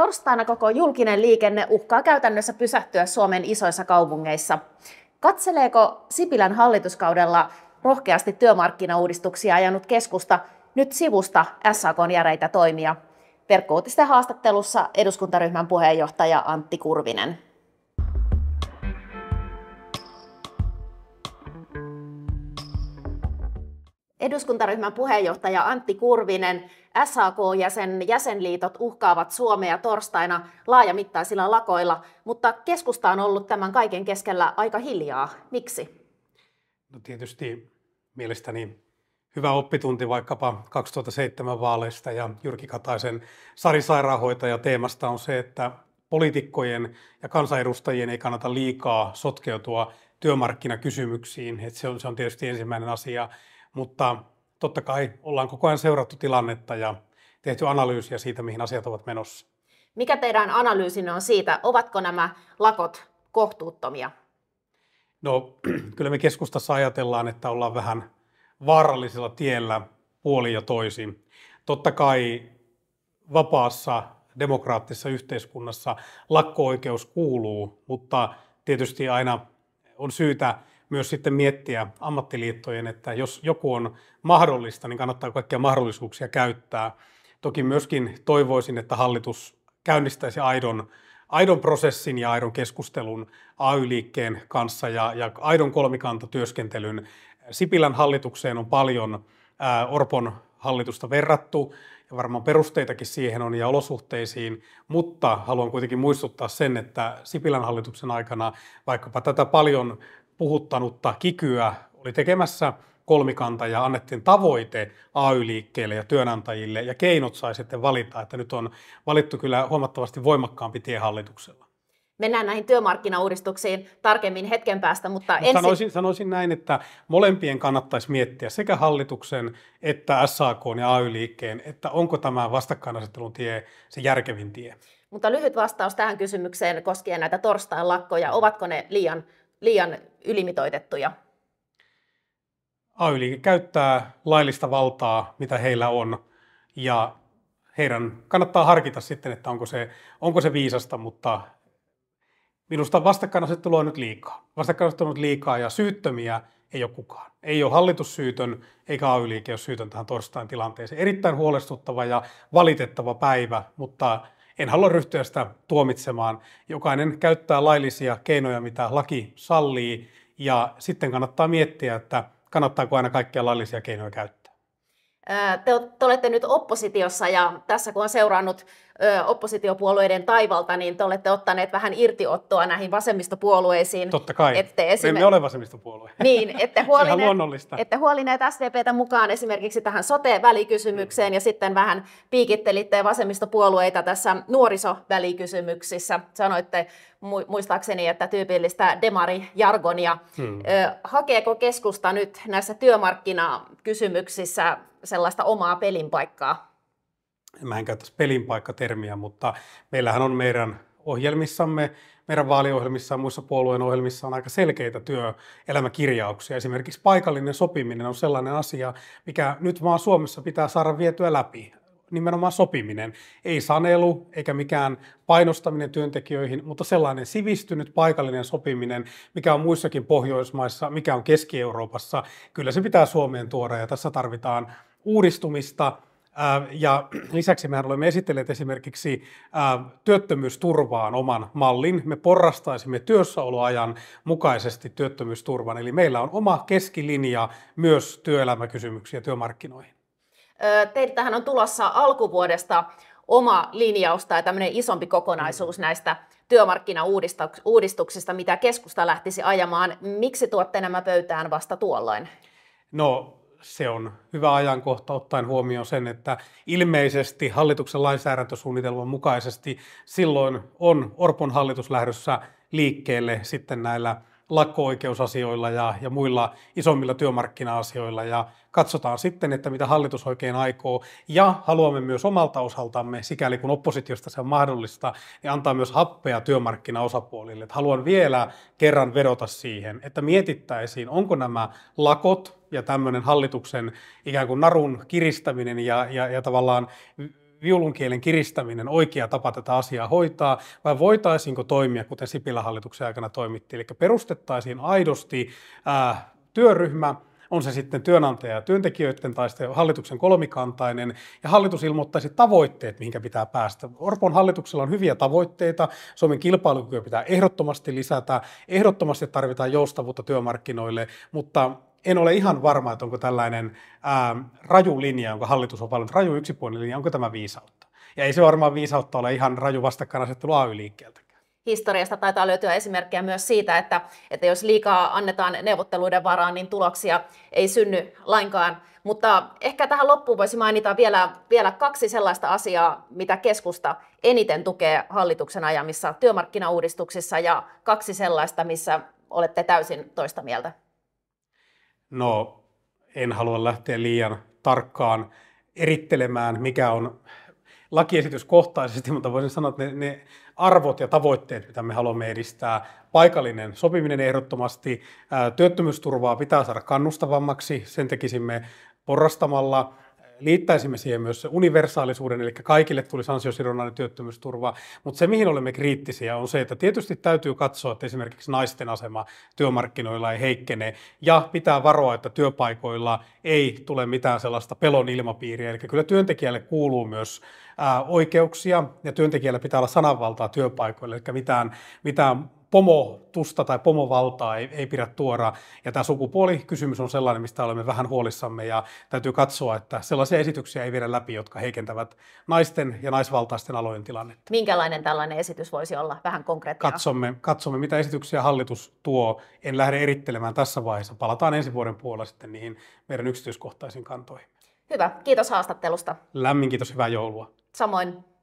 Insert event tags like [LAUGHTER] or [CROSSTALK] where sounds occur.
Torstaina koko julkinen liikenne uhkaa käytännössä pysähtyä Suomen isoissa kaupungeissa. Katseleeko Sipilän hallituskaudella rohkeasti työmarkkinauudistuksia ajanut keskusta nyt sivusta SAKn järeitä toimia? Verkkouutisten haastattelussa eduskuntaryhmän puheenjohtaja Antti Kurvinen. Eduskuntaryhmän puheenjohtaja Antti Kurvinen, SAK ja sen jäsenliitot uhkaavat Suomea torstaina laajamittaisilla lakoilla, mutta keskusta on ollut tämän kaiken keskellä aika hiljaa. Miksi? No tietysti mielestäni hyvä oppitunti vaikkapa 2007 vaaleista ja Jyrki Kataisen Sari Sairaanhoitaja teemasta on se, että poliitikkojen ja kansanedustajien ei kannata liikaa sotkeutua työmarkkinakysymyksiin. Että se, on, se on tietysti ensimmäinen asia. Mutta totta kai ollaan koko ajan seurattu tilannetta ja tehty analyysiä siitä, mihin asiat ovat menossa. Mikä teidän analyysinne on siitä, ovatko nämä lakot kohtuuttomia? No [CLEARS THROAT] kyllä me keskustassa ajatellaan, että ollaan vähän vaarallisella tiellä puoli ja toisin. Totta kai vapaassa demokraattisessa yhteiskunnassa lakko-oikeus kuuluu, mutta tietysti aina on syytä myös sitten miettiä ammattiliittojen, että jos joku on mahdollista, niin kannattaa kaikkia mahdollisuuksia käyttää. Toki myöskin toivoisin, että hallitus käynnistäisi aidon, aidon prosessin ja aidon keskustelun AY-liikkeen kanssa ja, ja aidon kolmikantatyöskentelyn. Sipilän hallitukseen on paljon ää, Orpon hallitusta verrattu ja varmaan perusteitakin siihen on ja olosuhteisiin, mutta haluan kuitenkin muistuttaa sen, että Sipilän hallituksen aikana vaikkapa tätä paljon puhuttanutta kikyä oli tekemässä kolmikanta ja annettiin tavoite AY-liikkeelle ja työnantajille ja keinot sai sitten valita, että nyt on valittu kyllä huomattavasti voimakkaampi tie hallituksella. Mennään näihin työmarkkinauudistuksiin tarkemmin hetken päästä, mutta no, ensin... Sanoisin, sanoisin näin, että molempien kannattaisi miettiä sekä hallituksen että SAK ja AY-liikkeen, että onko tämä vastakkainasettelun tie se järkevin tie. Mutta lyhyt vastaus tähän kysymykseen koskien näitä torstain lakkoja. Ovatko ne liian liian ylimitoitettuja? ay käyttää laillista valtaa, mitä heillä on, ja heidän kannattaa harkita sitten, että onko se, onko se viisasta, mutta minusta vastakkainasettelu on nyt liikaa. Vastakkainasettelu on nyt liikaa ja syyttömiä ei ole kukaan. Ei ole hallitus syytön, eikä ay ole syytön tähän torstain tilanteeseen. Erittäin huolestuttava ja valitettava päivä, mutta en halua ryhtyä sitä tuomitsemaan. Jokainen käyttää laillisia keinoja, mitä laki sallii, ja sitten kannattaa miettiä, että kannattaako aina kaikkia laillisia keinoja käyttää. Te olette nyt oppositiossa ja tässä kun on seurannut oppositiopuolueiden taivalta, niin te olette ottaneet vähän irtiottoa näihin vasemmistopuolueisiin. Totta kai, ette esim... emme ole vasemmistopuolue. Niin, ette huolineet, ette huolineet SDPtä mukaan esimerkiksi tähän sote-välikysymykseen mm. ja sitten vähän piikittelitte vasemmistopuolueita tässä nuorisovälikysymyksissä. Sanoitte muistaakseni, että tyypillistä demari-jargonia. Hmm. hakeeko keskusta nyt näissä työmarkkinakysymyksissä sellaista omaa pelinpaikkaa? mä en käyttäisi pelin paikkatermiä, mutta meillähän on meidän ohjelmissamme, meidän vaaliohjelmissa ja muissa puolueen ohjelmissa on aika selkeitä työelämäkirjauksia. Esimerkiksi paikallinen sopiminen on sellainen asia, mikä nyt vaan Suomessa pitää saada vietyä läpi nimenomaan sopiminen. Ei sanelu eikä mikään painostaminen työntekijöihin, mutta sellainen sivistynyt paikallinen sopiminen, mikä on muissakin Pohjoismaissa, mikä on Keski-Euroopassa, kyllä se pitää Suomeen tuoda ja tässä tarvitaan uudistumista, Äh, ja lisäksi mehän olemme esitelleet esimerkiksi äh, työttömyysturvaan oman mallin. Me porrastaisimme työssäoloajan mukaisesti työttömyysturvan, eli meillä on oma keskilinja myös työelämäkysymyksiä työmarkkinoihin. tähän on tulossa alkuvuodesta oma linjaus tai tämmöinen isompi kokonaisuus näistä työmarkkinauudistuksista, mitä keskusta lähtisi ajamaan. Miksi tuotte nämä pöytään vasta tuolloin? No se on hyvä ajankohta ottaen huomioon sen, että ilmeisesti hallituksen lainsäädäntösuunnitelman mukaisesti silloin on Orpon hallitus lähdössä liikkeelle sitten näillä lakko-oikeusasioilla ja, ja muilla isommilla työmarkkina-asioilla ja katsotaan sitten, että mitä hallitus oikein aikoo ja haluamme myös omalta osaltamme, sikäli kun oppositiosta se on mahdollista, niin antaa myös happea työmarkkinaosapuolille. Et haluan vielä kerran vedota siihen, että mietittäisiin, onko nämä lakot, ja tämmöinen hallituksen ikään kuin narun kiristäminen ja, ja, ja tavallaan viulunkielen kiristäminen oikea tapa tätä asiaa hoitaa, vai voitaisiinko toimia, kuten Sipilän hallituksen aikana toimittiin, eli perustettaisiin aidosti ää, äh, työryhmä, on se sitten työnantaja ja työntekijöiden tai sitten hallituksen kolmikantainen, ja hallitus ilmoittaisi tavoitteet, mihinkä pitää päästä. Orpon hallituksella on hyviä tavoitteita, Suomen kilpailukykyä pitää ehdottomasti lisätä, ehdottomasti tarvitaan joustavuutta työmarkkinoille, mutta en ole ihan varma, että onko tällainen ää, ähm, raju linja, jonka hallitus on valinnut, raju yksipuolinen linja, onko tämä viisautta. Ja ei se varmaan viisautta ole ihan raju vastakkainasettelu AY-liikkeeltä historiasta taitaa löytyä esimerkkejä myös siitä, että, että jos liikaa annetaan neuvotteluiden varaan, niin tuloksia ei synny lainkaan. Mutta ehkä tähän loppuun voisi mainita vielä, vielä kaksi sellaista asiaa, mitä keskusta eniten tukee hallituksen ajamissa työmarkkinauudistuksissa ja kaksi sellaista, missä olette täysin toista mieltä. No, en halua lähteä liian tarkkaan erittelemään, mikä on lakiesitys kohtaisesti, mutta voisin sanoa, että ne, ne arvot ja tavoitteet, mitä me haluamme edistää, paikallinen sopiminen ehdottomasti, työttömyysturvaa pitää saada kannustavammaksi, sen tekisimme porrastamalla liittäisimme siihen myös universaalisuuden, eli kaikille tulisi ansiosidonnainen työttömyysturva. Mutta se, mihin olemme kriittisiä, on se, että tietysti täytyy katsoa, että esimerkiksi naisten asema työmarkkinoilla ei heikkene, ja pitää varoa, että työpaikoilla ei tule mitään sellaista pelon ilmapiiriä. Eli kyllä työntekijälle kuuluu myös oikeuksia, ja työntekijällä pitää olla sananvaltaa työpaikoille, eli mitään, mitään pomotusta tai pomovaltaa ei, ei pidä tuoda. Ja tämä sukupuolikysymys on sellainen, mistä olemme vähän huolissamme ja täytyy katsoa, että sellaisia esityksiä ei viedä läpi, jotka heikentävät naisten ja naisvaltaisten alojen tilannetta. Minkälainen tällainen esitys voisi olla? Vähän konkreettia. Katsomme, katsomme, mitä esityksiä hallitus tuo. En lähde erittelemään tässä vaiheessa. Palataan ensi vuoden puolella sitten niihin meidän yksityiskohtaisiin kantoihin. Hyvä. Kiitos haastattelusta. Lämmin kiitos. Hyvää joulua. Samoin.